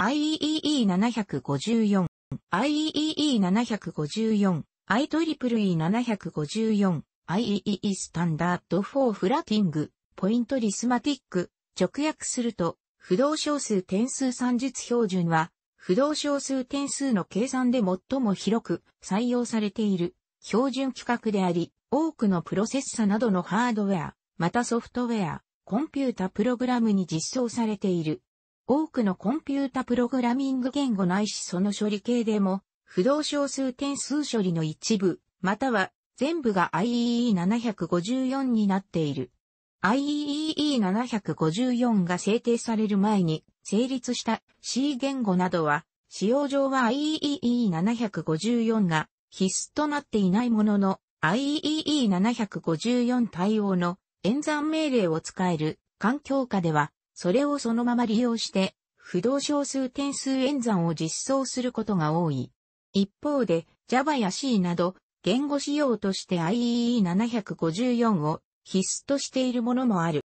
IEEE754、IEEE754、IEEE754、IEEE スタンダード4フラティング、ポイントリスマティック、直訳すると、不動小数点数算術標準は、不動小数点数の計算で最も広く採用されている標準規格であり、多くのプロセッサなどのハードウェア、またソフトウェア、コンピュータプログラムに実装されている。多くのコンピュータプログラミング言語ないしその処理系でも、不動小数点数処理の一部、または全部が IEE754 になっている。i e e 7 5 4が制定される前に成立した C 言語などは、使用上は i e e 7 5 4が必須となっていないものの、i e e 7 5 4対応の演算命令を使える環境下ではそれをそのまま利用して、不動小数点数演算を実装することが多い。一方で、Java や C など、言語仕様として IEE754 を必須としているものもある。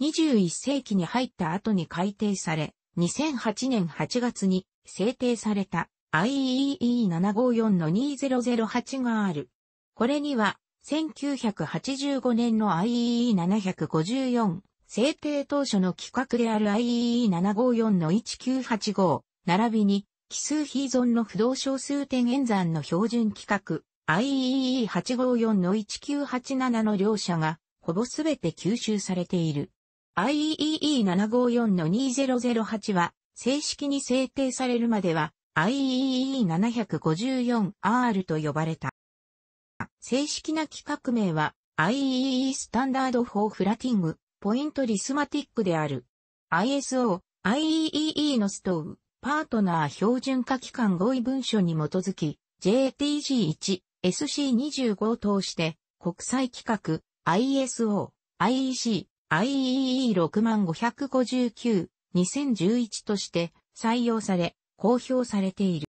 21世紀に入った後に改定され、2008年8月に制定された IEE754 の2008がある。これには1985年の IEE754 制定当初の規格である IEE754 の1985、並びに、奇数比依存の不動小数点演算の標準規格、IEE854 の1987の両者が、ほぼすべて吸収されている。IEE754 の2008は、正式に制定されるまでは、IEE754R と呼ばれた。正式な規格名は、IEE スタンダードフォーフラティングポイントリスマティックである。ISO、IEEE のストーブ、パートナー標準化機関合意文書に基づき、JTG1、SC25 を通して、国際規格、ISO、IEC、IEE6559、2011として採用され、公表されている。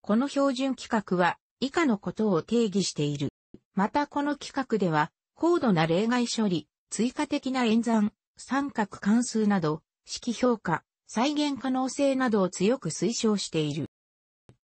この標準規格は以下のことを定義している。またこの規格では、高度な例外処理、追加的な演算、三角関数など、式評価、再現可能性などを強く推奨している。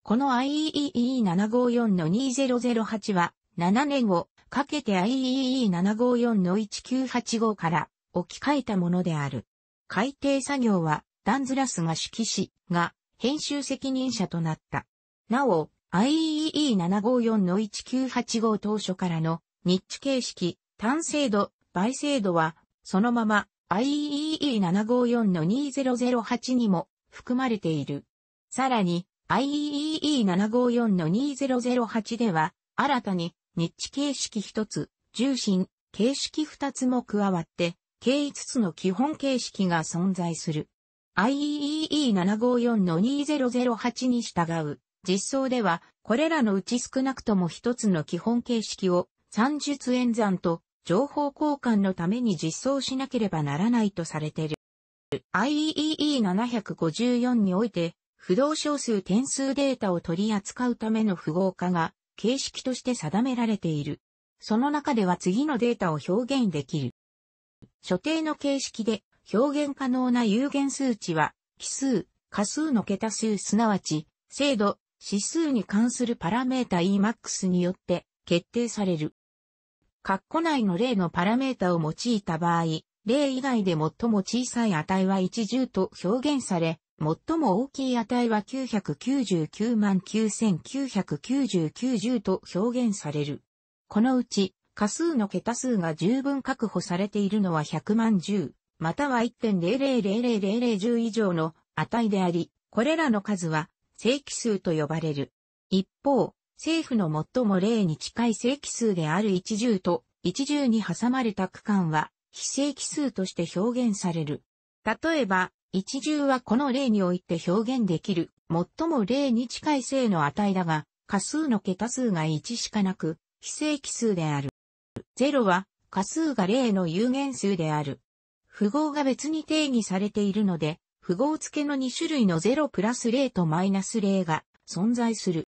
この IEEE754-2008 は、7年をかけて IEEE754-1985 から置き換えたものである。改定作業は、ダンズラスが指揮し、が、編集責任者となった。なお、IEE754-1985 当初からの、ニッチ形式、単精度、倍精度は、そのまま IEEE754-2008 にも含まれている。さらに IEEE754-2008 では、新たにニッチ形式1つ、重心、形式2つも加わって、計5つの基本形式が存在する。IEEE754-2008 に従う実装では、これらのうち少なくとも1つの基本形式を算術演算と情報交換のために実装しなければならないとされている。IEEE754 において、不動小数点数データを取り扱うための符号化が形式として定められている。その中では次のデータを表現できる。所定の形式で表現可能な有限数値は、奇数、仮数の桁数すなわち、精度、指数に関するパラメータ Emax によって決定される。括弧内の例のパラメータを用いた場合、例以外で最も小さい値は10と表現され、最も大きい値は999万999910と表現される。このうち、仮数の桁数が十分確保されているのは100万10、または1.00000010以上の値であり、これらの数は正規数と呼ばれる。一方、政府の最も例に近い正規数である10と一重に挟まれた区間は、非正規数として表現される。例えば、一重はこの例において表現できる、最も例に近い正の値だが、仮数の桁数が1しかなく、非正規数である。0は、仮数が例の有限数である。符号が別に定義されているので、符号付けの2種類の0プラス0とマイナス0が存在する。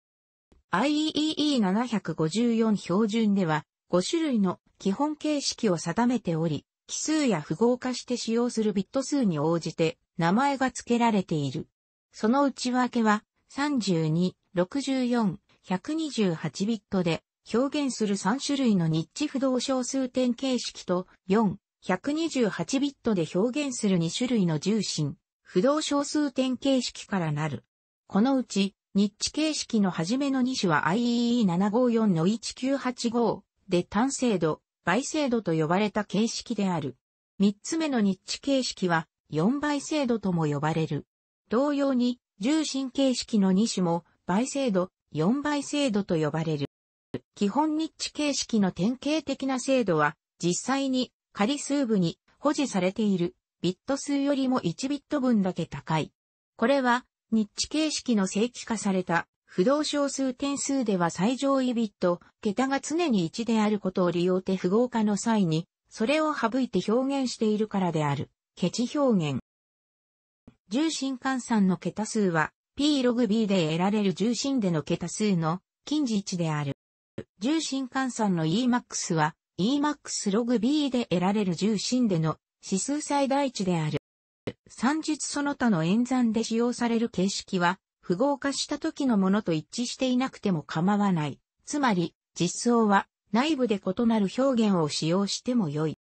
IEEE 754標準では、5種類の基本形式を定めており、奇数や符号化して使用するビット数に応じて名前が付けられている。その内訳は32、64、128ビットで表現する3種類のニッチ不動小数点形式と4、128ビットで表現する2種類の重心、不動小数点形式からなる。このうち、ニッチ形式の初めの2種は IEE754-1985、で単制度、倍制度と呼ばれた形式である。三つ目のニッチ形式は、四倍制度とも呼ばれる。同様に、重心形式の2種も、倍制度、四倍制度と呼ばれる。基本ニッチ形式の典型的な制度は、実際に仮数部に保持されているビット数よりも1ビット分だけ高い。これは、ニッチ形式の正規化された不動小数点数では最上位ビット、桁が常に1であることを利用て符号化の際に、それを省いて表現しているからである。ケチ表現。重心換算の桁数は、P ログ B で得られる重心での桁数の近似値である。重心換算の Emax は Emax ログ B で得られる重心での指数最大値である。算術その他の演算で使用される形式は符号化した時のものと一致していなくても構わない。つまり、実装は内部で異なる表現を使用しても良い。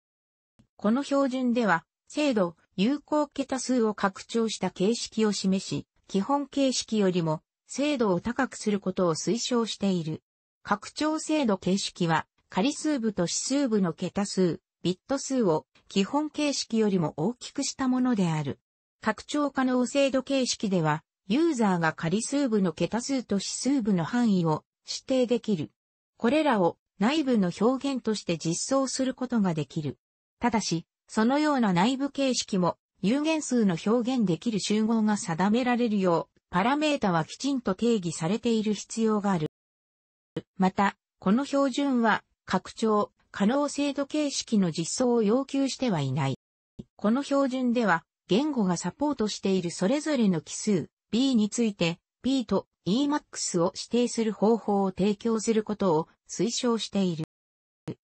この標準では、精度、有効桁数を拡張した形式を示し、基本形式よりも精度を高くすることを推奨している。拡張精度形式は、仮数部と指数部の桁数、ビット数を基本形式よりも大きくしたものである。拡張可能精度形式では、ユーザーが仮数部の桁数と指数部の範囲を指定できる。これらを内部の表現として実装することができる。ただし、そのような内部形式も有限数の表現できる集合が定められるよう、パラメータはきちんと定義されている必要がある。また、この標準は拡張、可能精度形式の実装を要求してはいない。この標準では、言語がサポートしているそれぞれの奇数、B について B と Emax を指定する方法を提供することを推奨している。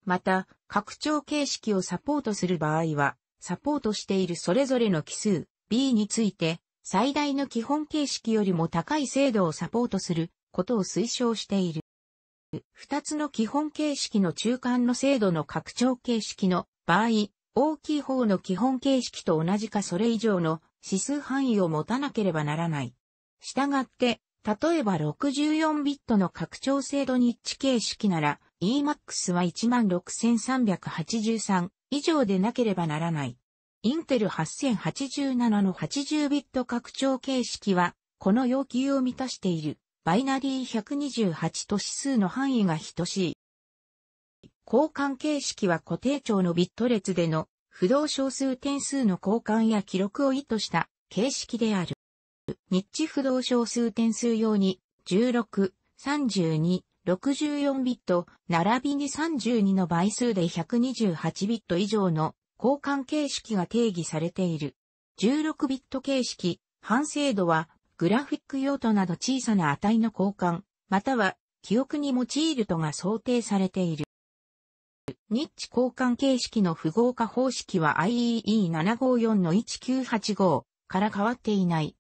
また、拡張形式をサポートする場合は、サポートしているそれぞれの奇数 B について、最大の基本形式よりも高い精度をサポートすることを推奨している。二つの基本形式の中間の精度の拡張形式の場合、大きい方の基本形式と同じかそれ以上の指数範囲を持たなければならない。従って、例えば64ビットの拡張精度ニッチ形式なら EMAX は16383以上でなければならない。インテル8087の80ビット拡張形式はこの要求を満たしているバイナリー128と指数の範囲が等しい。交換形式は固定長のビット列での不動小数点数の交換や記録を意図した形式である。日地不動小数点数用に、16、32、64ビット、並びに32の倍数で128ビット以上の交換形式が定義されている。16ビット形式、反精度は、グラフィック用途など小さな値の交換、または、記憶に用いるとが想定されている。日地交換形式の符号化方式は IEE754-1985 から変わっていない。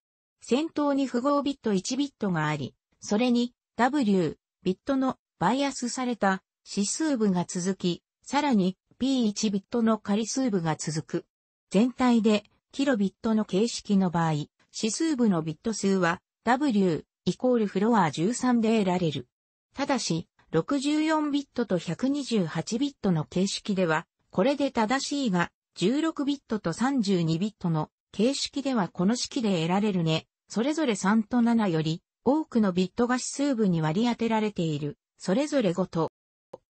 先頭に符号ビット1ビットがあり、それに W、ビットのバイアスされた指数部が続き、さらに P1 ビットの仮数部が続く。全体でキロビットの形式の場合、指数部のビット数は W イコールフロア13で得られる。ただし、64ビットと128ビットの形式では、これで正しいが、16ビットと32ビットの形式ではこの式で得られるね、それぞれ3と7より多くのビットが指数部に割り当てられている、それぞれごと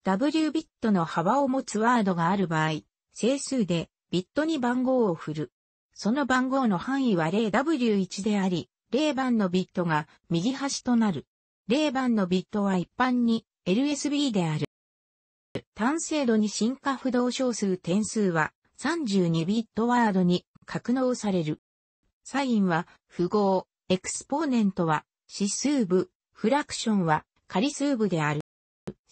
W ビットの幅を持つワードがある場合、整数でビットに番号を振る。その番号の範囲は 0W1 であり、0番のビットが右端となる。0番のビットは一般に LSB である。単精度に進化不動小数点数は32ビットワードに格納される。サインは符号、エクスポーネントは指数部、フラクションは仮数部である。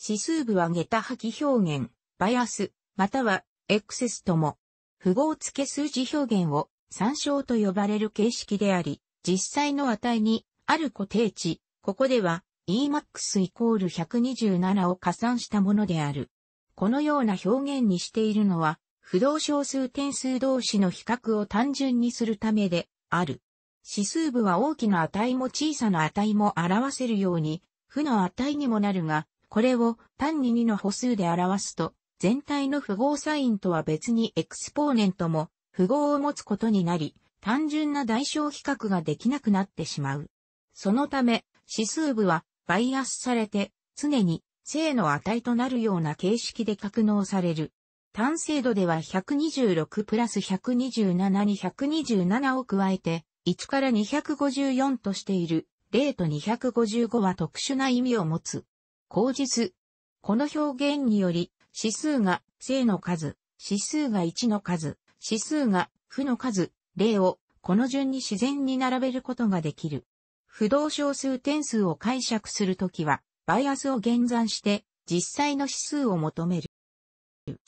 指数部は下駄吐き表現、バイアス、またはエクセスとも、符号付け数字表現を参照と呼ばれる形式であり、実際の値にある固定値、ここでは Emax イコール127を加算したものである。このような表現にしているのは、不動小数点数同士の比較を単純にするためである。指数部は大きな値も小さな値も表せるように、負の値にもなるが、これを単に2の歩数で表すと、全体の符号サインとは別にエクスポーネントも符号を持つことになり、単純な代償比較ができなくなってしまう。そのため、指数部はバイアスされて、常に正の値となるような形式で格納される。単精度では126プラス127に127を加えて、1から254としている0と255は特殊な意味を持つ。口実。この表現により、指数が正の数、指数が1の数、指数が負の数、0をこの順に自然に並べることができる。不動小数点数を解釈するときは、バイアスを減算して実際の指数を求める。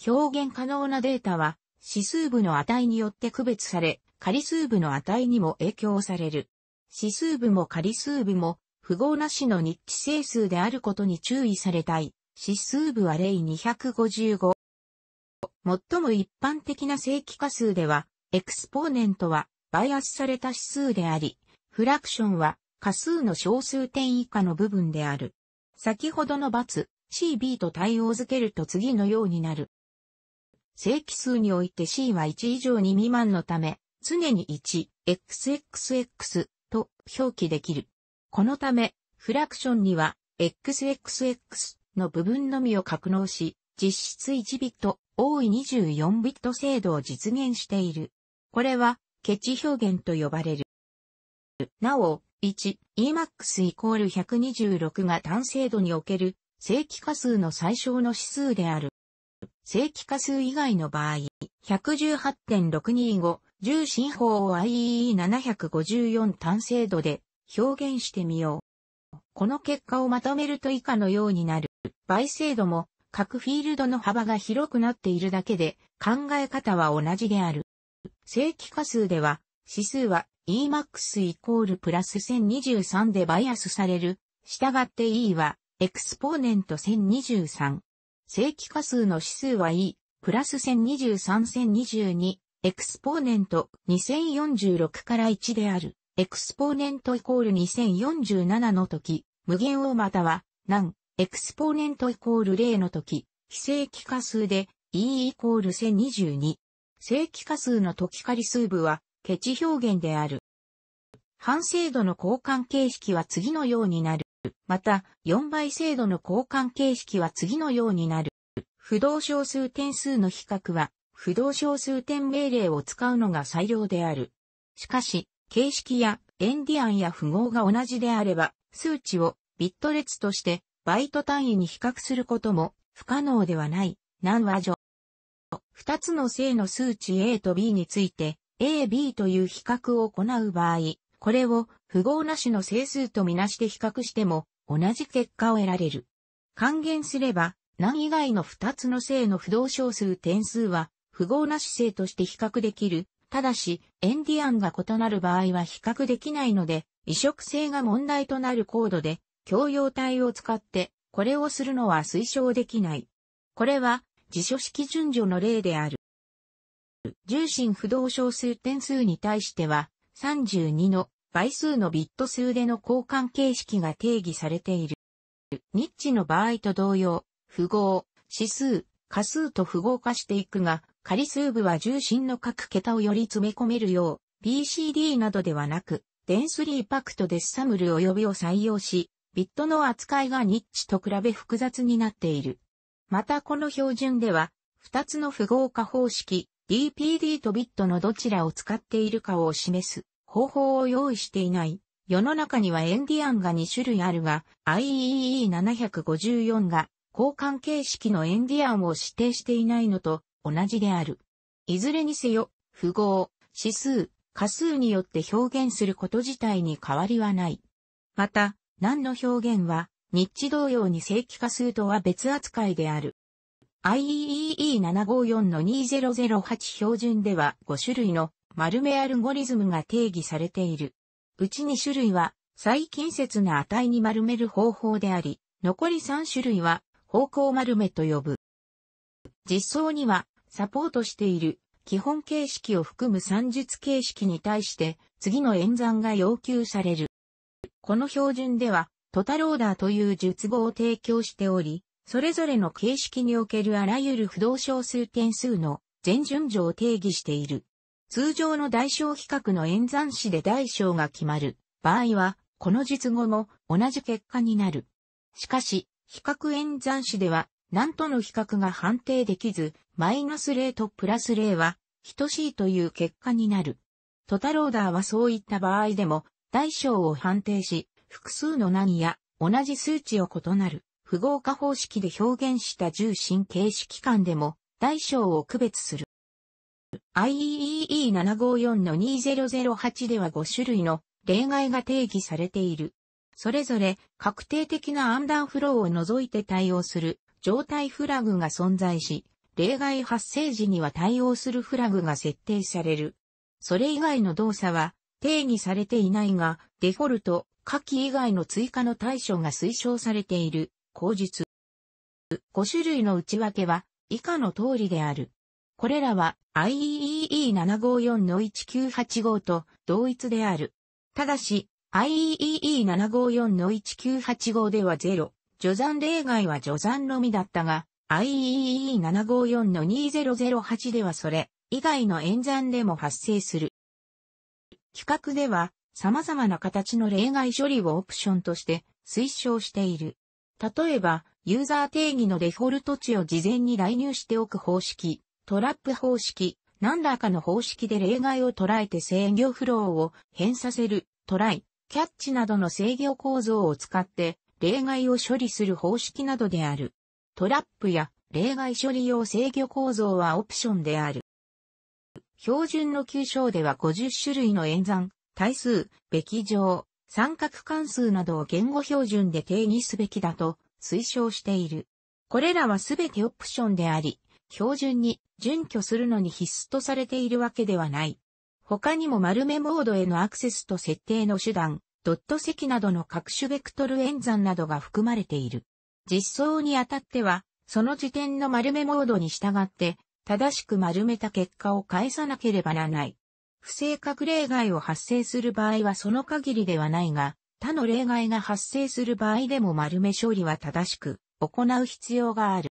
表現可能なデータは指数部の値によって区別され、仮数部の値にも影響される。指数部も仮数部も、符号なしの日記整数であることに注意されたい。指数部は例255。最も一般的な正規化数では、エクスポーネントはバイアスされた指数であり、フラクションは仮数の小数点以下の部分である。先ほどの×、CB と対応づけると次のようになる。正規数において C は1以上に未満のため、常に 1xxx と表記できる。このため、フラクションには xxx の部分のみを格納し、実質1ビット、多い24ビット精度を実現している。これは、ケチ表現と呼ばれる。なお、1、Emax イコール126が単精度における正規化数の最小の指数である。正規化数以外の場合、118.625重心法を IEE754 単精度で表現してみよう。この結果をまとめると以下のようになる。倍精度も各フィールドの幅が広くなっているだけで考え方は同じである。正規化数では指数は Emax イコールプラス1023でバイアスされる。したがって E はエクスポーネント1023。正規化数の指数は E プラス10231022エクスポーネント2046から1である、エクスポーネントイコール2047の時、無限をまたは、何、エクスポーネントイコール0の時、非正規化数で E イコール1022。正規化数の時仮数部は、ケチ表現である。半精度の交換形式は次のようになる。また、4倍精度の交換形式は次のようになる。不動小数点数の比較は、不動小数点命令を使うのが最良である。しかし、形式やエンディアンや符号が同じであれば、数値をビット列としてバイト単位に比較することも不可能ではない、難は、上。二つの正の数値 A と B について、A、B という比較を行う場合、これを符号なしの整数とみなして比較しても同じ結果を得られる。還元すれば、何以外の二つの正の不動小数点数は符号な姿勢として比較できる。ただし、エンディアンが異なる場合は比較できないので、移植性が問題となるコードで、共用体を使って、これをするのは推奨できない。これは、辞書式順序の例である。重心不動小数点数に対しては、32の倍数のビット数での交換形式が定義されている。ニッチの場合と同様、符号、指数、仮数と符号化していくが、仮数部は重心の各桁をより詰め込めるよう、BCD などではなく、デンスリーパクトデッサムル及びを採用し、ビットの扱いがニッチと比べ複雑になっている。またこの標準では、2つの符号化方式、DPD とビットのどちらを使っているかを示す方法を用意していない。世の中にはエンディアンが2種類あるが、IEEE754 が交換形式のエンディアンを指定していないのと、同じである。いずれにせよ、符号、指数、仮数によって表現すること自体に変わりはない。また、何の表現は、日地同様に正規化数とは別扱いである。IEEE754 2008標準では5種類の丸目アルゴリズムが定義されている。うち2種類は最近節な値に丸める方法であり、残り3種類は方向丸めと呼ぶ。実装にはサポートしている基本形式を含む算術形式に対して次の演算が要求される。この標準ではトタローダーという術語を提供しており、それぞれの形式におけるあらゆる不動小数点数の全順序を定義している。通常の代償比較の演算子で代償が決まる場合は、この術語も同じ結果になる。しかし、比較演算子では何との比較が判定できず、マイナス0とプラス0は等しいという結果になる。トタローダーはそういった場合でも、大小を判定し、複数の何や同じ数値を異なる符号化方式で表現した重心形式間でも大小を区別する。IEEE754-2008 では5種類の例外が定義されている。それぞれ確定的なアンダーフローを除いて対応する状態フラグが存在し、例外発生時には対応するフラグが設定される。それ以外の動作は定義されていないが、デフォルト、下記以外の追加の対処が推奨されている、口述。5種類の内訳は以下の通りである。これらは IEEE754-1985 と同一である。ただし、IEEE754-1985 では0、序山例外は序山のみだったが、IEEE754 2008ではそれ以外の演算でも発生する。企画では様々な形の例外処理をオプションとして推奨している。例えば、ユーザー定義のデフォルト値を事前に代入しておく方式、トラップ方式、何らかの方式で例外を捉えて制御フローを変させる、トライ、キャッチなどの制御構造を使って例外を処理する方式などである。トラップや例外処理用制御構造はオプションである。標準の急章では50種類の演算、対数、べき乗、三角関数などを言語標準で定義すべきだと推奨している。これらはすべてオプションであり、標準に準拠するのに必須とされているわけではない。他にも丸メモードへのアクセスと設定の手段、ドット積などの各種ベクトル演算などが含まれている。実装にあたっては、その時点の丸めモードに従って、正しく丸めた結果を返さなければならない。不正確例外を発生する場合はその限りではないが、他の例外が発生する場合でも丸め処理は正しく行う必要がある。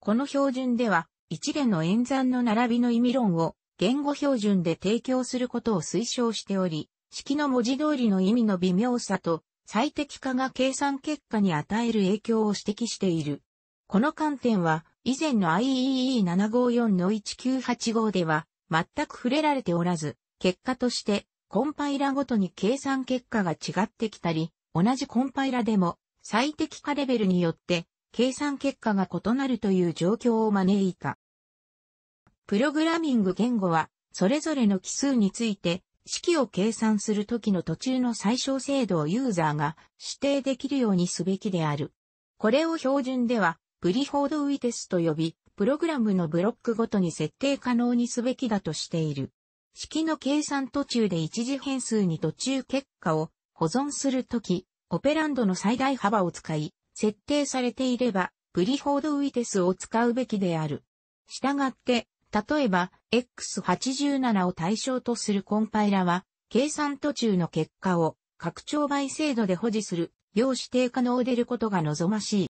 この標準では、一連の演算の並びの意味論を言語標準で提供することを推奨しており、式の文字通りの意味の微妙さと、最適化が計算結果に与える影響を指摘している。この観点は、以前の IEE754 の1985では、全く触れられておらず、結果として、コンパイラごとに計算結果が違ってきたり、同じコンパイラでも、最適化レベルによって、計算結果が異なるという状況を招いた。プログラミング言語は、それぞれの奇数について、式を計算するときの途中の最小精度をユーザーが指定できるようにすべきである。これを標準では、プリフォードウィテスと呼び、プログラムのブロックごとに設定可能にすべきだとしている。式の計算途中で一次変数に途中結果を保存するとき、オペランドの最大幅を使い、設定されていれば、プリフォードウィテスを使うべきである。したがって、例えば、X87 を対象とするコンパイラは、計算途中の結果を拡張倍精度で保持する、要指定可能でることが望ましい。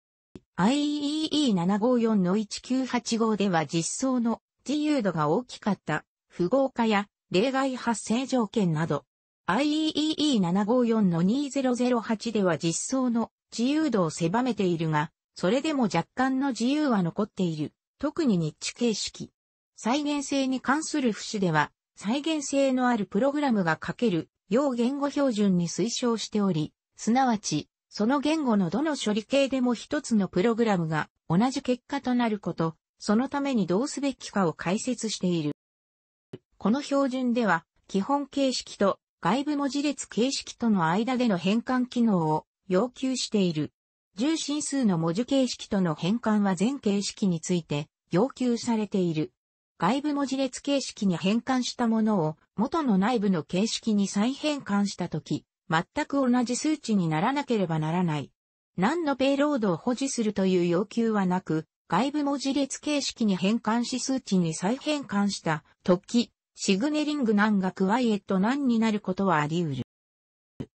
IEEE754 1985では実装の自由度が大きかった、符号化や例外発生条件など、i e e 7 5 4 2008では実装の自由度を狭めているが、それでも若干の自由は残っている。特にニッチ形式。再現性に関する節では、再現性のあるプログラムが書ける、要言語標準に推奨しており、すなわち、その言語のどの処理系でも一つのプログラムが同じ結果となること、そのためにどうすべきかを解説している。この標準では、基本形式と外部文字列形式との間での変換機能を要求している。重心数の文字形式との変換は全形式について要求されている。外部文字列形式に変換したものを元の内部の形式に再変換したとき、全く同じ数値にならなければならない。何のペイロードを保持するという要求はなく、外部文字列形式に変換し数値に再変換したき、シグネリング何がクワイエット何になることはあり得る。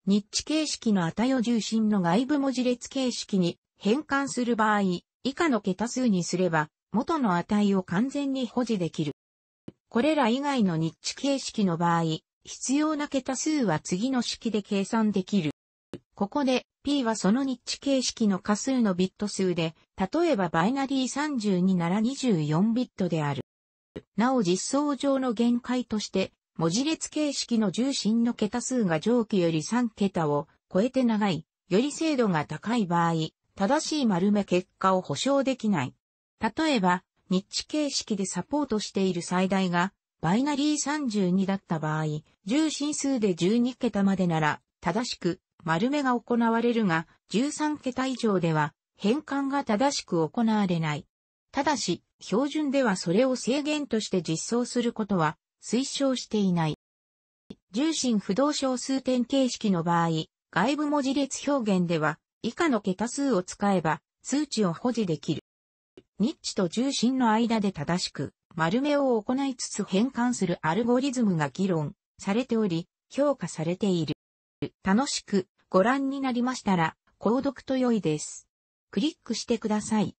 ニッチ形式の値を重心の外部文字列形式に変換する場合、以下の桁数にすれば、元の値を完全に保持できる。これら以外のニッチ形式の場合、必要な桁数は次の式で計算できる。ここで P はそのニッチ形式の仮数のビット数で、例えばバイナリー32なら24ビットである。なお実装上の限界として、文字列形式の重心の桁数が上記より3桁を超えて長い、より精度が高い場合、正しい丸め結果を保証できない。例えば、ニッチ形式でサポートしている最大が、バイナリー32だった場合、10進数で12桁までなら、正しく、丸目が行われるが、13桁以上では、変換が正しく行われない。ただし、標準ではそれを制限として実装することは、推奨していない。重心不動小数点形式の場合、外部文字列表現では、以下の桁数を使えば、数値を保持できる。ニッチと重心の間で正しく、丸めを行いつつ変換するアルゴリズムが議論されており、評価されている。楽しくご覧になりましたら、購読と良いです。クリックしてください。